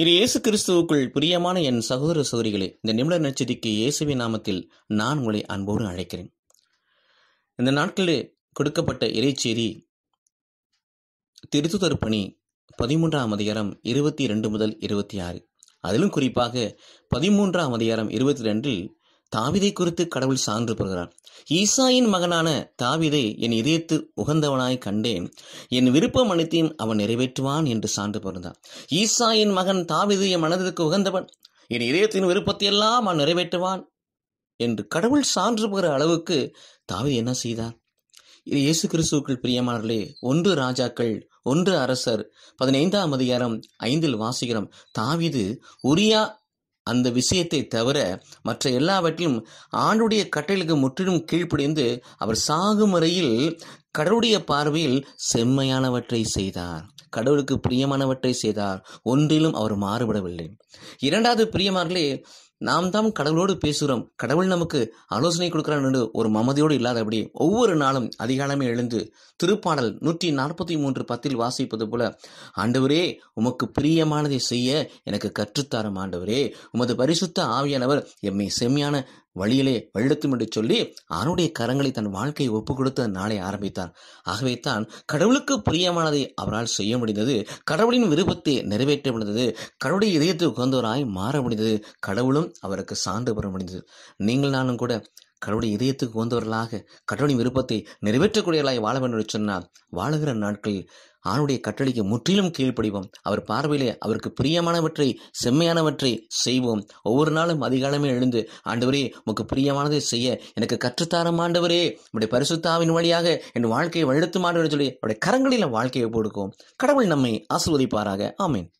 இரு இயேசு கிறிஸ்துவுக்குள் பிரியமான என் சகோதர சகோதரிகளே இந்த நிமிட நச்சதிக்கு இயேசுவின் நாமத்தில் நான் உங்களை அன்போடு அழைக்கிறேன் இந்த நாட்களில் கொடுக்கப்பட்ட இறைச்சேரி திருத்துதர் பணி பதிமூன்றாம் அதிகாரம் இருபத்தி ரெண்டு முதல் இருபத்தி ஆறு அதிலும் குறிப்பாக பதிமூன்றாம் அதிகாரம் இருபத்தி ரெண்டில் தாவிதை குறித்து கடவுள் சான்று பெறுகிறார் ஈசாயின் மகனான தாவிதை என் இதயத்து உகந்தவனாய் கண்டேன் என் விருப்பம் அனைத்தையும் அவன் நிறைவேற்றுவான் என்று சான்று பெறுந்தார் ஈசாயின் மகன் தாவிதை என் மனதிற்கு உகந்தவன் என் இதயத்தின் விருப்பத்தை எல்லாம் அவன் நிறைவேற்றுவான் என்று கடவுள் சான்று பெற அளவுக்கு தாவிதை என்ன செய்தார் இது இயேசு கிறிஸ்துவுக்குள் பிரியமானர்களே ஒன்று ராஜாக்கள் ஒன்று அரசர் பதினைந்தாம் அதிகாரம் ஐந்தில் வாசிக்கிறோம் தாவிது உரியா அந்த விஷயத்தை தவிர மற்ற எல்லாவற்றிலும் ஆண்டுடைய கட்டளைக்கு முற்றிலும் கீழ்ப்படைந்து அவர் சாகும் வரையில் கடவுளுடைய பார்வையில் செம்மையானவற்றை செய்தார் கடவுளுக்கு பிரியமானவற்றை செய்தார் ஒன்றிலும் அவர் மாறுபடவில்லை இரண்டாவது பிரியமார்களே நாம் தாம் கடவுளோடு பேசுகிறோம் கடவுள் நமக்கு ஆலோசனை கொடுக்கிறான் என்று ஒரு மமதியோடு இல்லாதபடி ஒவ்வொரு நாளும் அதிகாலமே எழுந்து திருப்பாடல் நூற்றி நாற்பத்தி மூன்று பத்தில் வாசிப்பது போல ஆண்டவரே உமக்கு பிரியமானதை செய்ய எனக்கு கற்றுத்தாரும் ஆண்டவரே உமது பரிசுத்த ஆவியானவர் எம்மை செம்மையான வழியிலே வழிநடத்தும் என்று சொல்லி அவனுடைய கரங்களை தன் வாழ்க்கையை ஒப்புக் கொடுத்து நாளை ஆரம்பித்தார் ஆகவே தான் கடவுளுக்கு பிரியமானதை அவரால் செய்ய முடிந்தது கடவுளின் விருப்பத்தை நிறைவேற்ற முடிந்தது கடவுளுடைய இதயத்தை உகந்தவராய் மாற முடிந்தது கடவுளும் அவருக்கு சான்று பெற முடிந்தது நீங்கள் நானும் கூட கடவுளுடைய இதயத்துக்கு உகந்தவர்களாக கடவுளின் விருப்பத்தை நிறைவேற்றக்கூடியவர்களாக வாழ வேண்டும் என்று சொன்னால் வாழுகிற நாட்களில் ஆணுடைய கட்டளைக்கு முற்றிலும் கீழ்ப்படிவோம் அவர் பார்வையிலே அவருக்கு பிரியமானவற்றை செம்மையானவற்றை செய்வோம் ஒவ்வொரு நாளும் அதிகாலமே எழுந்து ஆண்டவரே உமக்கு பிரியமானதை செய்ய எனக்கு கற்றுத்தாரம் ஆண்டவரே நம்முடைய பரிசுத்தாவின் வழியாக என் வாழ்க்கையை வழுத்து ஆண்டவர் சொல்லி அவருடைய கரங்களில் வாழ்க்கையை போடுக்கும் கடவுள் நம்மை ஆசிர்வதிப்பாராக ஆமீன்